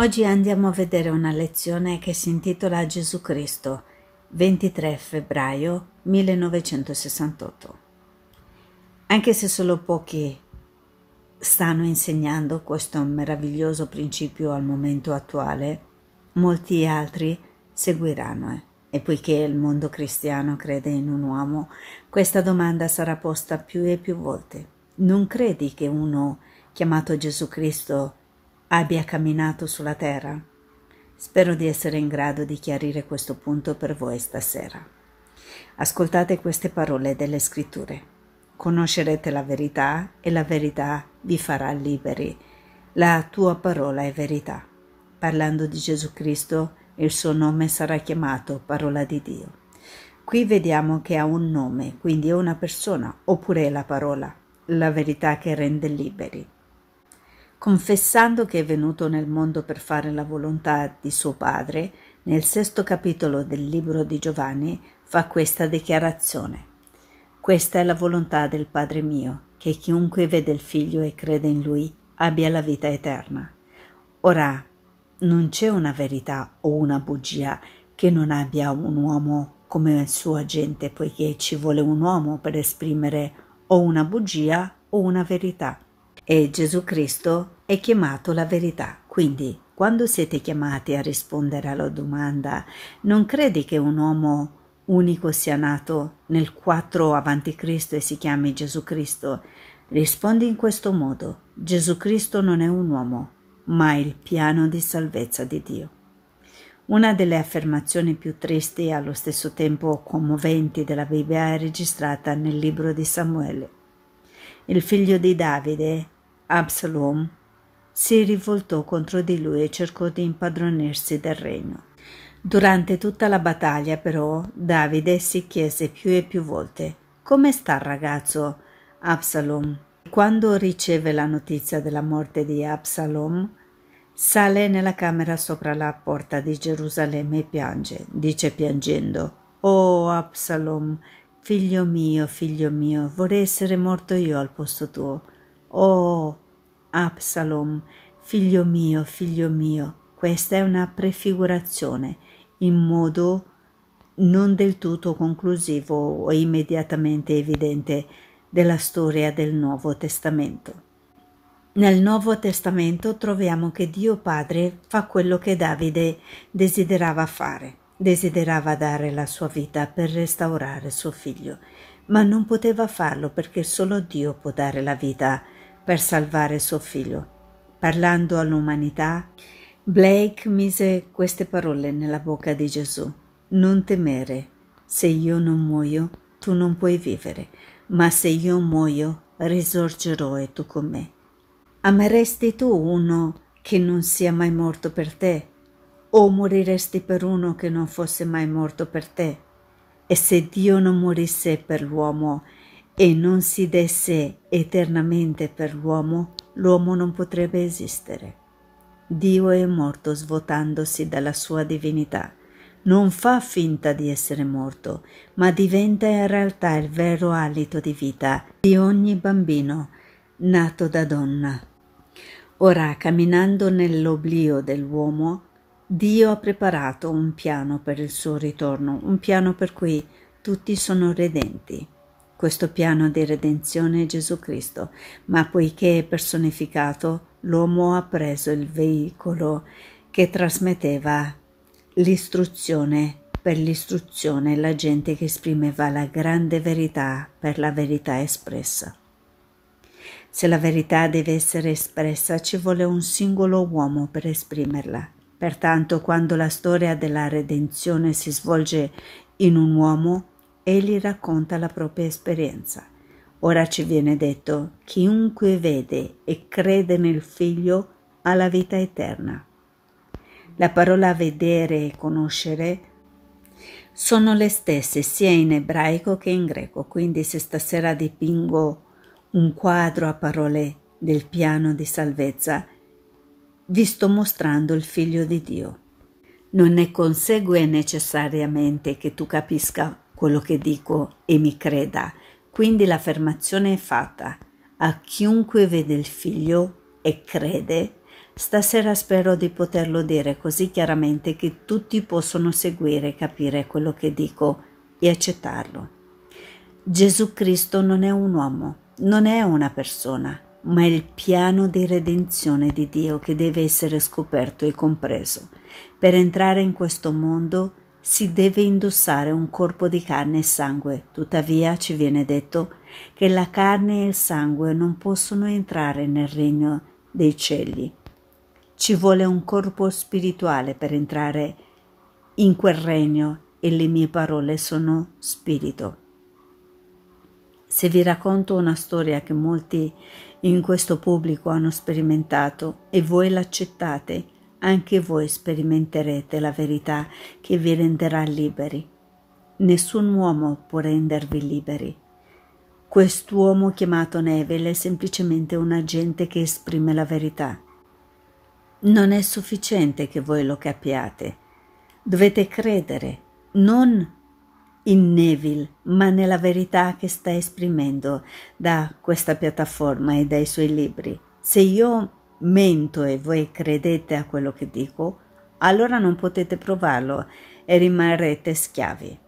Oggi andiamo a vedere una lezione che si intitola Gesù Cristo, 23 febbraio 1968. Anche se solo pochi stanno insegnando questo meraviglioso principio al momento attuale, molti altri seguiranno. Eh. E poiché il mondo cristiano crede in un uomo, questa domanda sarà posta più e più volte. Non credi che uno chiamato Gesù Cristo abbia camminato sulla terra. Spero di essere in grado di chiarire questo punto per voi stasera. Ascoltate queste parole delle scritture. Conoscerete la verità e la verità vi farà liberi. La tua parola è verità. Parlando di Gesù Cristo, il suo nome sarà chiamato parola di Dio. Qui vediamo che ha un nome, quindi è una persona, oppure è la parola, la verità che rende liberi confessando che è venuto nel mondo per fare la volontà di suo padre, nel sesto capitolo del libro di Giovanni fa questa dichiarazione. Questa è la volontà del Padre mio, che chiunque vede il Figlio e crede in Lui abbia la vita eterna. Ora, non c'è una verità o una bugia che non abbia un uomo come il suo agente, poiché ci vuole un uomo per esprimere o una bugia o una verità e Gesù Cristo è chiamato la verità. Quindi, quando siete chiamati a rispondere alla domanda, non credi che un uomo unico sia nato nel 4 avanti Cristo e si chiami Gesù Cristo? Rispondi in questo modo: Gesù Cristo non è un uomo, ma il piano di salvezza di Dio. Una delle affermazioni più tristi e allo stesso tempo commoventi della Bibbia è registrata nel libro di Samuele. Il figlio di Davide Absalom si rivoltò contro di lui e cercò di impadronirsi del regno. Durante tutta la battaglia, però, Davide si chiese più e più volte: Come sta il ragazzo Absalom? Quando riceve la notizia della morte di Absalom, sale nella camera sopra la porta di Gerusalemme e piange. Dice piangendo: Oh Absalom, figlio mio, figlio mio, vorrei essere morto io al posto tuo. Oh, Absalom, figlio mio, figlio mio, questa è una prefigurazione in modo non del tutto conclusivo o immediatamente evidente della storia del Nuovo Testamento. Nel Nuovo Testamento troviamo che Dio Padre fa quello che Davide desiderava fare, desiderava dare la sua vita per restaurare suo figlio, ma non poteva farlo perché solo Dio può dare la vita a per salvare suo figlio. Parlando all'umanità, Blake mise queste parole nella bocca di Gesù. Non temere, se io non muoio, tu non puoi vivere, ma se io muoio, risorgerò e tu con me. Ameresti tu uno che non sia mai morto per te? O moriresti per uno che non fosse mai morto per te? E se Dio non morisse per l'uomo, e non si desse eternamente per l'uomo, l'uomo non potrebbe esistere. Dio è morto svuotandosi dalla sua divinità. Non fa finta di essere morto, ma diventa in realtà il vero alito di vita di ogni bambino nato da donna. Ora, camminando nell'oblio dell'uomo, Dio ha preparato un piano per il suo ritorno, un piano per cui tutti sono redenti questo piano di redenzione è Gesù Cristo, ma poiché è personificato, l'uomo ha preso il veicolo che trasmetteva l'istruzione per l'istruzione, la gente che esprimeva la grande verità per la verità espressa. Se la verità deve essere espressa ci vuole un singolo uomo per esprimerla. Pertanto quando la storia della redenzione si svolge in un uomo, egli racconta la propria esperienza. Ora ci viene detto, chiunque vede e crede nel Figlio ha la vita eterna. La parola vedere e conoscere sono le stesse sia in ebraico che in greco, quindi se stasera dipingo un quadro a parole del piano di salvezza, vi sto mostrando il Figlio di Dio. Non ne consegue necessariamente che tu capisca quello che dico e mi creda. Quindi l'affermazione è fatta. A chiunque vede il figlio e crede, stasera spero di poterlo dire così chiaramente che tutti possono seguire e capire quello che dico e accettarlo. Gesù Cristo non è un uomo, non è una persona, ma è il piano di redenzione di Dio che deve essere scoperto e compreso. Per entrare in questo mondo si deve indossare un corpo di carne e sangue, tuttavia ci viene detto che la carne e il sangue non possono entrare nel regno dei cieli. Ci vuole un corpo spirituale per entrare in quel regno e le mie parole sono spirito. Se vi racconto una storia che molti in questo pubblico hanno sperimentato e voi l'accettate, anche voi sperimenterete la verità che vi renderà liberi. Nessun uomo può rendervi liberi. Quest'uomo chiamato Neville è semplicemente un agente che esprime la verità. Non è sufficiente che voi lo capiate. Dovete credere, non in Neville, ma nella verità che sta esprimendo da questa piattaforma e dai suoi libri. Se io mento e voi credete a quello che dico, allora non potete provarlo e rimarrete schiavi.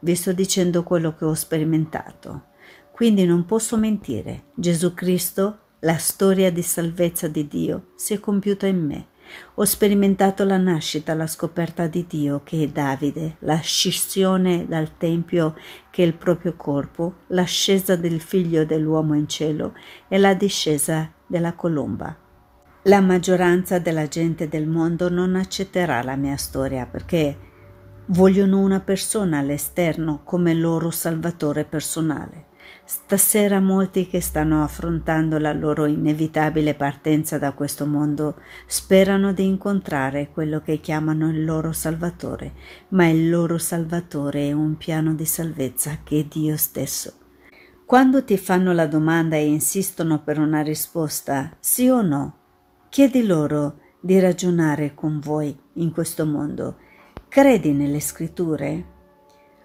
Vi sto dicendo quello che ho sperimentato. Quindi non posso mentire. Gesù Cristo, la storia di salvezza di Dio, si è compiuta in me. Ho sperimentato la nascita, la scoperta di Dio che è Davide, la scissione dal Tempio che è il proprio corpo, l'ascesa del figlio dell'uomo in cielo e la discesa della colomba la maggioranza della gente del mondo non accetterà la mia storia perché vogliono una persona all'esterno come loro salvatore personale. Stasera molti che stanno affrontando la loro inevitabile partenza da questo mondo sperano di incontrare quello che chiamano il loro Salvatore, ma il loro Salvatore è un piano di salvezza che è Dio stesso. Quando ti fanno la domanda e insistono per una risposta, sì o no, Chiedi loro di ragionare con voi in questo mondo. Credi nelle scritture?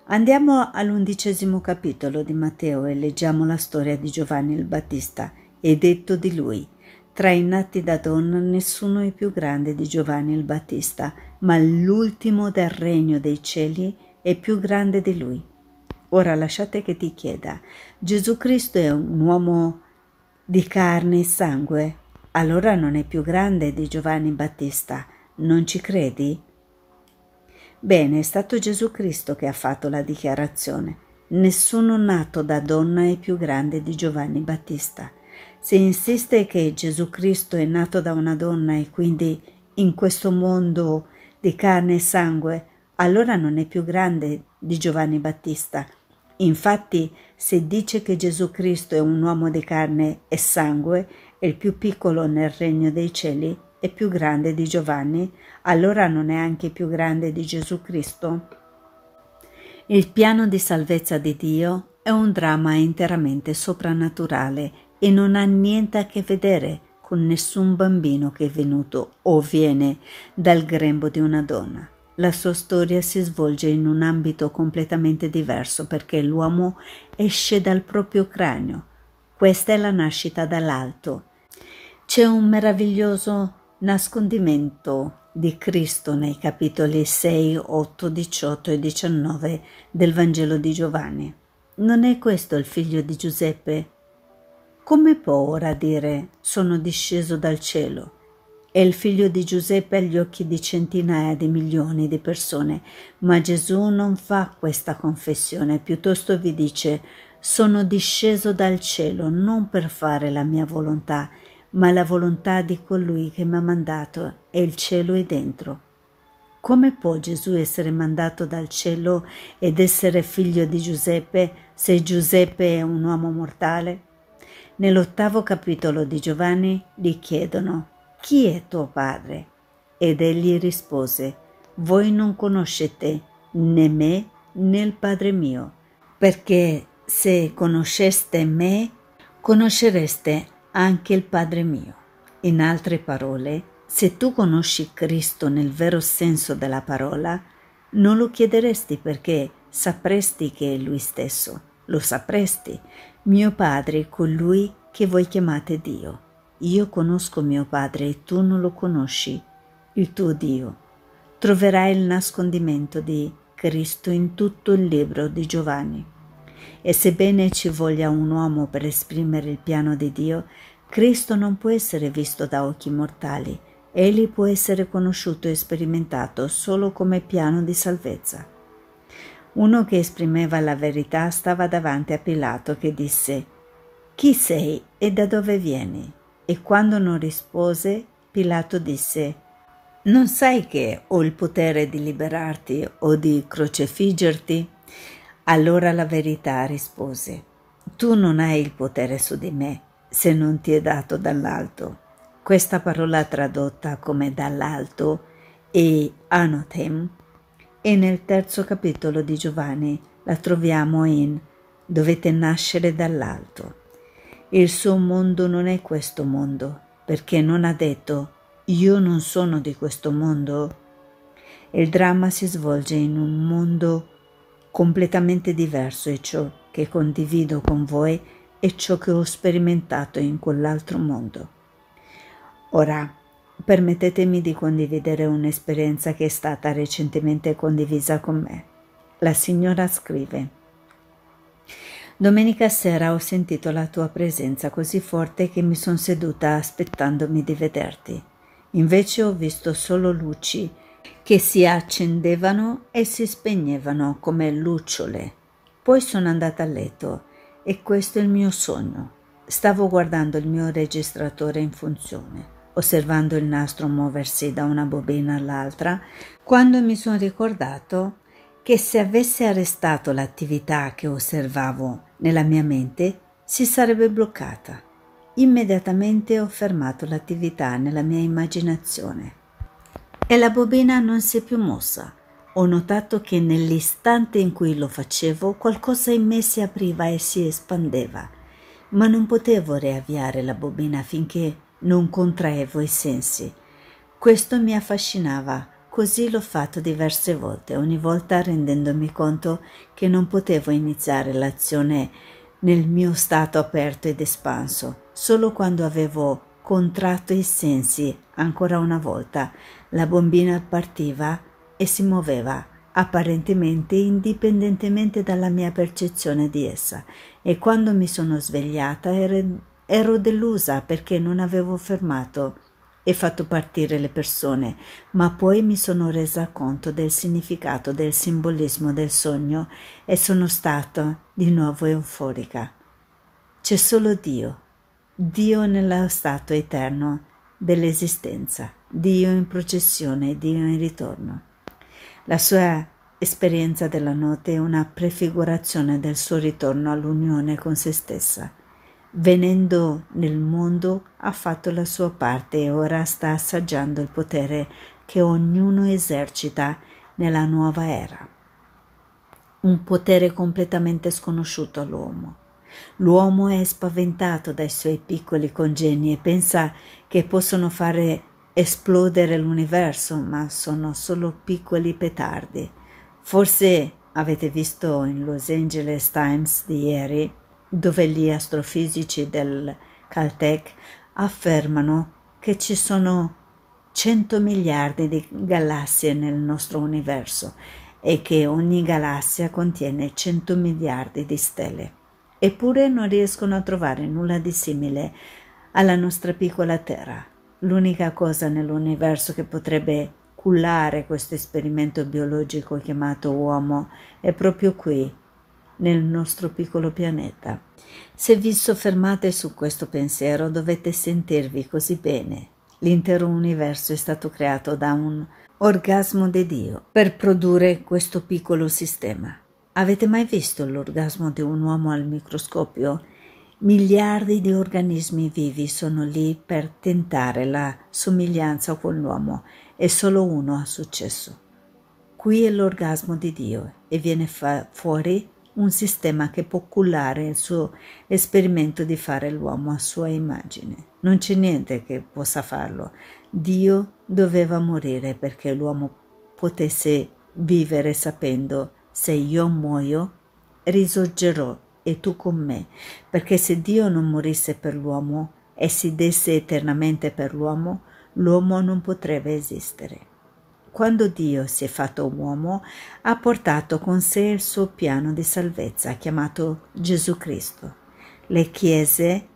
Andiamo all'undicesimo capitolo di Matteo e leggiamo la storia di Giovanni il Battista. E detto di lui, tra i nati da donna nessuno è più grande di Giovanni il Battista, ma l'ultimo del regno dei cieli è più grande di lui. Ora lasciate che ti chieda, Gesù Cristo è un uomo di carne e sangue allora non è più grande di Giovanni Battista, non ci credi? Bene, è stato Gesù Cristo che ha fatto la dichiarazione. Nessuno nato da donna è più grande di Giovanni Battista. Se insiste che Gesù Cristo è nato da una donna e quindi in questo mondo di carne e sangue, allora non è più grande di Giovanni Battista. Infatti, se dice che Gesù Cristo è un uomo di carne e sangue, e il più piccolo nel regno dei cieli è più grande di Giovanni, allora non è anche più grande di Gesù Cristo? Il piano di salvezza di Dio è un dramma interamente soprannaturale e non ha niente a che vedere con nessun bambino che è venuto o viene dal grembo di una donna. La sua storia si svolge in un ambito completamente diverso perché l'uomo esce dal proprio cranio. Questa è la nascita dall'alto c'è un meraviglioso nascondimento di Cristo nei capitoli 6, 8, 18 e 19 del Vangelo di Giovanni. Non è questo il figlio di Giuseppe? Come può ora dire sono disceso dal cielo? È il figlio di Giuseppe agli occhi di centinaia di milioni di persone, ma Gesù non fa questa confessione, piuttosto vi dice sono disceso dal cielo non per fare la mia volontà, ma la volontà di colui che mi ha mandato è il cielo e dentro. Come può Gesù essere mandato dal cielo ed essere figlio di Giuseppe se Giuseppe è un uomo mortale? Nell'ottavo capitolo di Giovanni gli chiedono Chi è tuo padre? Ed egli rispose Voi non conoscete né me né il padre mio, perché se conosceste me, conoscereste anche il Padre mio. In altre parole, se tu conosci Cristo nel vero senso della parola, non lo chiederesti perché sapresti che è Lui stesso, lo sapresti. Mio Padre è colui che voi chiamate Dio. Io conosco mio Padre e tu non lo conosci, il tuo Dio. Troverai il nascondimento di Cristo in tutto il libro di Giovanni. E sebbene ci voglia un uomo per esprimere il piano di Dio, Cristo non può essere visto da occhi mortali, egli può essere conosciuto e sperimentato solo come piano di salvezza. Uno che esprimeva la verità stava davanti a Pilato che disse Chi sei e da dove vieni? E quando non rispose, Pilato disse Non sai che ho il potere di liberarti o di crocefiggerti? Allora la verità rispose, Tu non hai il potere su di me se non ti è dato dall'alto. Questa parola tradotta come dall'alto e anotem e nel terzo capitolo di Giovanni la troviamo in Dovete nascere dall'alto. Il suo mondo non è questo mondo, perché non ha detto io non sono di questo mondo. Il dramma si svolge in un mondo completamente diverso è ciò che condivido con voi e ciò che ho sperimentato in quell'altro mondo. Ora, permettetemi di condividere un'esperienza che è stata recentemente condivisa con me. La signora scrive Domenica sera ho sentito la tua presenza così forte che mi sono seduta aspettandomi di vederti. Invece ho visto solo luci che si accendevano e si spegnevano come lucciole. Poi sono andata a letto e questo è il mio sogno. Stavo guardando il mio registratore in funzione, osservando il nastro muoversi da una bobina all'altra, quando mi sono ricordato che se avesse arrestato l'attività che osservavo nella mia mente, si sarebbe bloccata. Immediatamente ho fermato l'attività nella mia immaginazione e la bobina non si è più mossa. Ho notato che nell'istante in cui lo facevo qualcosa in me si apriva e si espandeva, ma non potevo riavviare la bobina finché non contraevo i sensi. Questo mi affascinava, così l'ho fatto diverse volte, ogni volta rendendomi conto che non potevo iniziare l'azione nel mio stato aperto ed espanso, solo quando avevo contratto i sensi ancora una volta. La bambina partiva e si muoveva, apparentemente indipendentemente dalla mia percezione di essa, e quando mi sono svegliata ero delusa perché non avevo fermato e fatto partire le persone, ma poi mi sono resa conto del significato del simbolismo del sogno e sono stata di nuovo euforica. C'è solo Dio Dio nello stato eterno dell'esistenza, Dio in processione, Dio in ritorno. La sua esperienza della notte è una prefigurazione del suo ritorno all'unione con se stessa. Venendo nel mondo ha fatto la sua parte e ora sta assaggiando il potere che ognuno esercita nella nuova era. Un potere completamente sconosciuto all'uomo. L'uomo è spaventato dai suoi piccoli congegni e pensa che possono fare esplodere l'universo, ma sono solo piccoli petardi. Forse avete visto in Los Angeles Times di ieri, dove gli astrofisici del Caltech affermano che ci sono 100 miliardi di galassie nel nostro universo e che ogni galassia contiene 100 miliardi di stelle eppure non riescono a trovare nulla di simile alla nostra piccola Terra. L'unica cosa nell'universo che potrebbe cullare questo esperimento biologico chiamato uomo è proprio qui, nel nostro piccolo pianeta. Se vi soffermate su questo pensiero dovete sentirvi così bene. L'intero universo è stato creato da un orgasmo di Dio per produrre questo piccolo sistema. Avete mai visto l'orgasmo di un uomo al microscopio? Miliardi di organismi vivi sono lì per tentare la somiglianza con l'uomo e solo uno ha successo. Qui è l'orgasmo di Dio e viene fa- fuori un sistema che può cullare il suo esperimento di fare l'uomo a sua immagine. Non c'è niente che possa farlo. Dio doveva morire perché l'uomo potesse vivere sapendo se io muoio, risorgerò e tu con me, perché se Dio non morisse per l'uomo e si desse eternamente per l'uomo, l'uomo non potrebbe esistere. Quando Dio si è fatto uomo, ha portato con sé il suo piano di salvezza, chiamato Gesù Cristo. Le chiese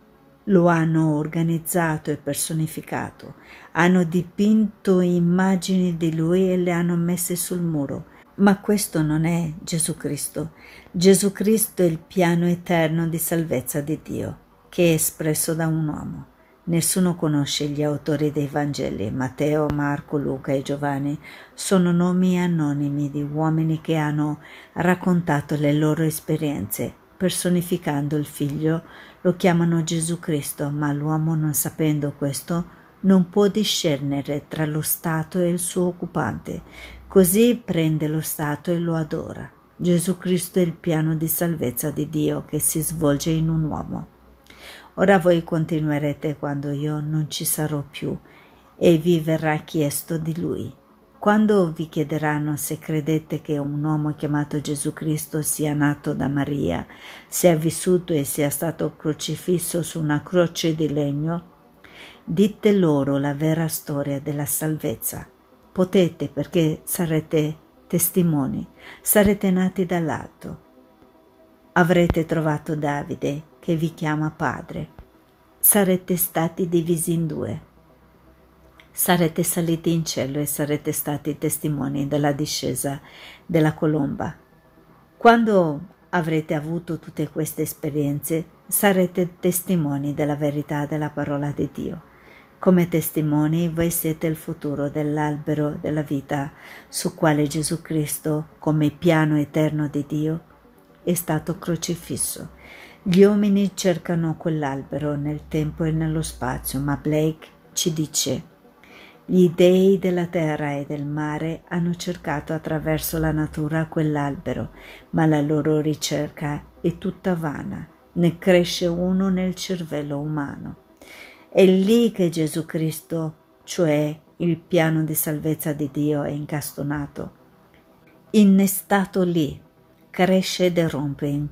lo hanno organizzato e personificato, hanno dipinto immagini di lui e le hanno messe sul muro, ma questo non è Gesù Cristo. Gesù Cristo è il piano eterno di salvezza di Dio, che è espresso da un uomo. Nessuno conosce gli autori dei Vangeli, Matteo, Marco, Luca e Giovanni. Sono nomi anonimi di uomini che hanno raccontato le loro esperienze. Personificando il figlio, lo chiamano Gesù Cristo, ma l'uomo non sapendo questo non può discernere tra lo Stato e il suo occupante, Così prende lo Stato e lo adora. Gesù Cristo è il piano di salvezza di Dio che si svolge in un uomo. Ora voi continuerete quando io non ci sarò più e vi verrà chiesto di lui. Quando vi chiederanno se credete che un uomo chiamato Gesù Cristo sia nato da Maria, sia vissuto e sia stato crocifisso su una croce di legno, dite loro la vera storia della salvezza potete perché sarete testimoni, sarete nati dall'alto. Avrete trovato Davide che vi chiama padre. Sarete stati divisi in due. Sarete saliti in cielo e sarete stati testimoni della discesa della colomba. Quando avrete avuto tutte queste esperienze, sarete testimoni della verità della parola di Dio come testimoni voi siete il futuro dell'albero della vita, su quale Gesù Cristo, come piano eterno di Dio, è stato crocifisso. Gli uomini cercano quell'albero nel tempo e nello spazio, ma Blake ci dice gli dei della terra e del mare hanno cercato attraverso la natura quell'albero, ma la loro ricerca è tutta vana, ne cresce uno nel cervello umano. È lì che Gesù Cristo, cioè il piano di salvezza di Dio, è incastonato. Innestato lì, cresce ed rompe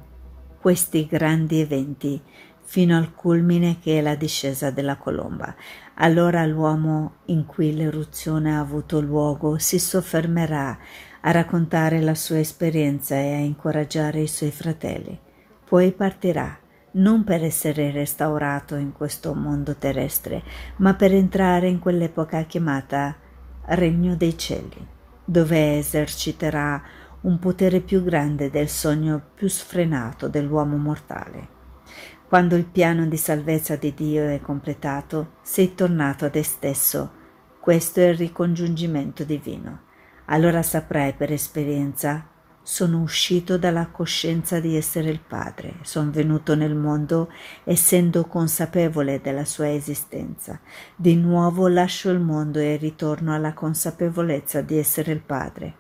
questi grandi eventi fino al culmine che è la discesa della colomba. Allora l'uomo in cui l'eruzione ha avuto luogo si soffermerà a raccontare la sua esperienza e a incoraggiare i suoi fratelli. Poi partirà non per essere restaurato in questo mondo terrestre, ma per entrare in quell'epoca chiamata Regno dei Cieli, dove eserciterà un potere più grande del sogno più sfrenato dell'uomo mortale. Quando il piano di salvezza di Dio è completato, sei tornato a te stesso. Questo è il ricongiungimento divino. Allora saprai per esperienza sono uscito dalla coscienza di essere il Padre, sono venuto nel mondo essendo consapevole della sua esistenza. Di nuovo lascio il mondo e ritorno alla consapevolezza di essere il Padre.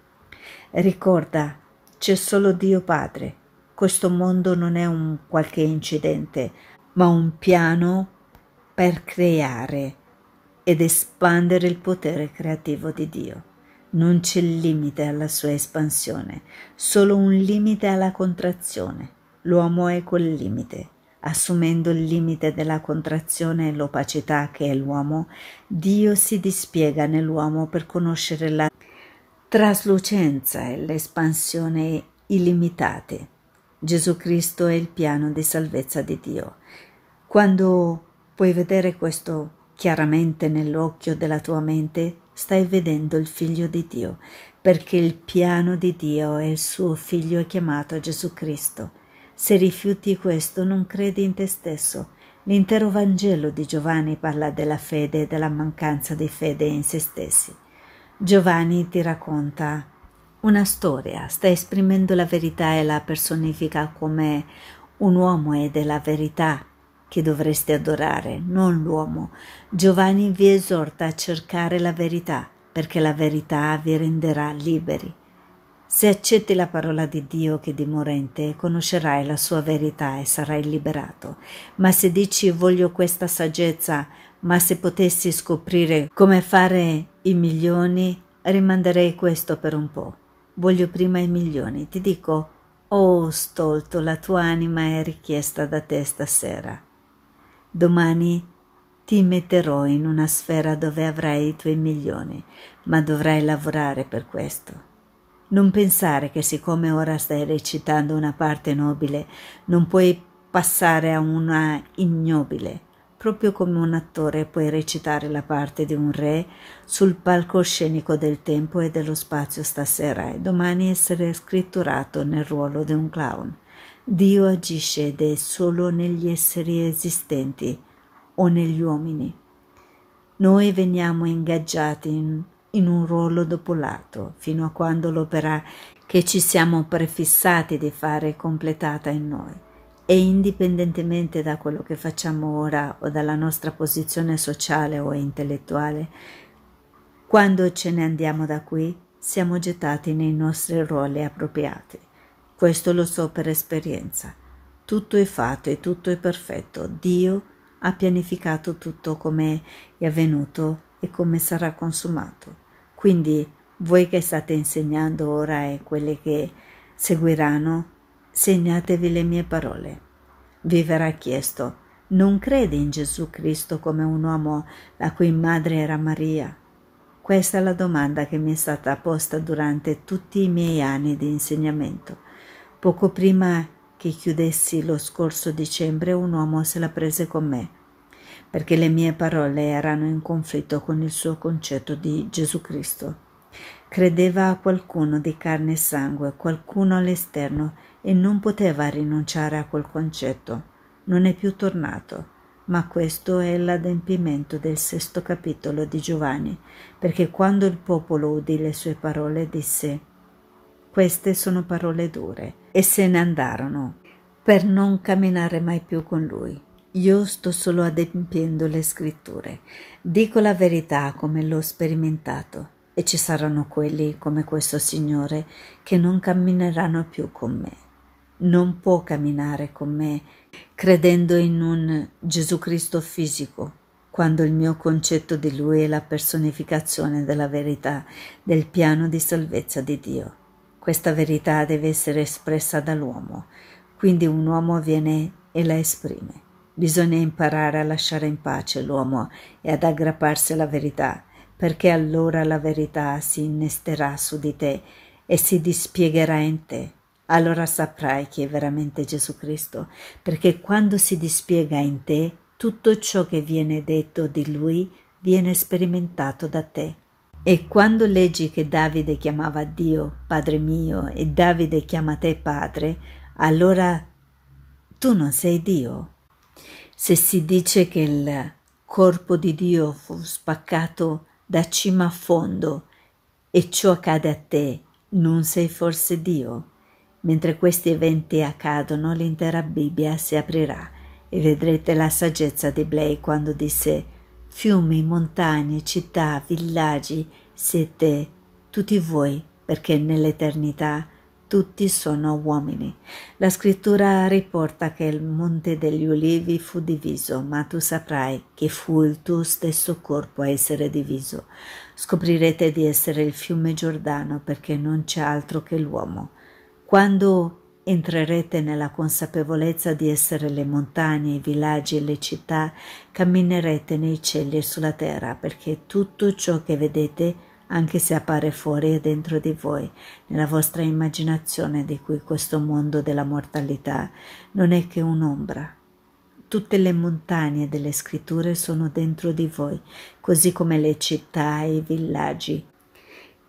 Ricorda, c'è solo Dio Padre. Questo mondo non è un qualche incidente, ma un piano per creare ed espandere il potere creativo di Dio. Non c'è limite alla sua espansione, solo un limite alla contrazione. L'uomo è quel limite. Assumendo il limite della contrazione e l'opacità che è l'uomo, Dio si dispiega nell'uomo per conoscere la traslucenza e l'espansione illimitate. Gesù Cristo è il piano di salvezza di Dio. Quando puoi vedere questo chiaramente nell'occhio della tua mente, stai vedendo il figlio di Dio, perché il piano di Dio e il suo figlio è chiamato Gesù Cristo. Se rifiuti questo non credi in te stesso. L'intero Vangelo di Giovanni parla della fede e della mancanza di fede in se stessi. Giovanni ti racconta una storia, sta esprimendo la verità e la personifica come un uomo è della verità che dovreste adorare, non l'uomo. Giovanni vi esorta a cercare la verità, perché la verità vi renderà liberi. Se accetti la parola di Dio che dimora in te, conoscerai la sua verità e sarai liberato. Ma se dici voglio questa saggezza, ma se potessi scoprire come fare i milioni, rimanderei questo per un po'. Voglio prima i milioni. Ti dico, oh stolto, la tua anima è richiesta da te stasera. Domani ti metterò in una sfera dove avrai i tuoi milioni, ma dovrai lavorare per questo. Non pensare che siccome ora stai recitando una parte nobile, non puoi passare a una ignobile. Proprio come un attore puoi recitare la parte di un re sul palcoscenico del tempo e dello spazio stasera e domani essere scritturato nel ruolo di un clown. Dio agisce ed è solo negli esseri esistenti o negli uomini. Noi veniamo ingaggiati in, in un ruolo dopo l'altro fino a quando l'opera che ci siamo prefissati di fare è completata in noi e indipendentemente da quello che facciamo ora o dalla nostra posizione sociale o intellettuale, quando ce ne andiamo da qui siamo gettati nei nostri ruoli appropriati. Questo lo so per esperienza. Tutto è fatto e tutto è perfetto. Dio ha pianificato tutto come è avvenuto e come sarà consumato. Quindi voi che state insegnando ora e quelle che seguiranno, segnatevi le mie parole. Vi verrà chiesto, non crede in Gesù Cristo come un uomo la cui madre era Maria? Questa è la domanda che mi è stata posta durante tutti i miei anni di insegnamento Poco prima che chiudessi lo scorso dicembre un uomo se la prese con me, perché le mie parole erano in conflitto con il suo concetto di Gesù Cristo. Credeva a qualcuno di carne e sangue, qualcuno all'esterno, e non poteva rinunciare a quel concetto. Non è più tornato. Ma questo è l'adempimento del sesto capitolo di Giovanni, perché quando il popolo udì le sue parole disse Queste sono parole dure, e se ne andarono per non camminare mai più con lui. Io sto solo adempiendo le scritture. Dico la verità come l'ho sperimentato e ci saranno quelli come questo Signore che non cammineranno più con me. Non può camminare con me credendo in un Gesù Cristo fisico, quando il mio concetto di Lui è la personificazione della verità, del piano di salvezza di Dio. Questa verità deve essere espressa dall'uomo, quindi un uomo viene e la esprime. Bisogna imparare a lasciare in pace l'uomo e ad aggrapparsi alla verità, perché allora la verità si innesterà su di te e si dispiegherà in te. Allora saprai chi è veramente Gesù Cristo, perché quando si dispiega in te, tutto ciò che viene detto di Lui viene sperimentato da te. E quando leggi che Davide chiamava Dio Padre mio e Davide chiama te Padre, allora tu non sei Dio. Se si dice che il corpo di Dio fu spaccato da cima a fondo e ciò accade a te, non sei forse Dio? Mentre questi eventi accadono, l'intera Bibbia si aprirà e vedrete la saggezza di Blake quando disse Fiumi, montagne, città, villaggi, siete tutti voi, perché nell'eternità tutti sono uomini. La scrittura riporta che il monte degli ulivi fu diviso, ma tu saprai che fu il tuo stesso corpo a essere diviso. Scoprirete di essere il fiume Giordano perché non c'è altro che l'uomo. Quando Entrerete nella consapevolezza di essere le montagne, i villaggi e le città, camminerete nei cieli e sulla terra, perché tutto ciò che vedete, anche se appare fuori e dentro di voi, nella vostra immaginazione di cui questo mondo della mortalità non è che un'ombra. Tutte le montagne delle scritture sono dentro di voi, così come le città e i villaggi,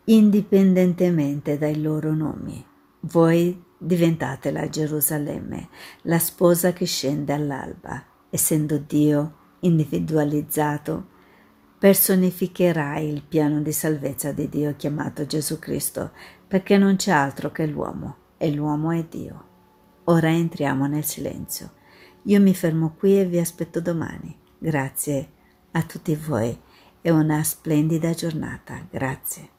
indipendentemente dai loro nomi. Voi diventate la Gerusalemme, la sposa che scende all'alba, essendo Dio individualizzato, personificherai il piano di salvezza di Dio chiamato Gesù Cristo, perché non c'è altro che l'uomo, e l'uomo è Dio. Ora entriamo nel silenzio. Io mi fermo qui e vi aspetto domani. Grazie a tutti voi e una splendida giornata. Grazie.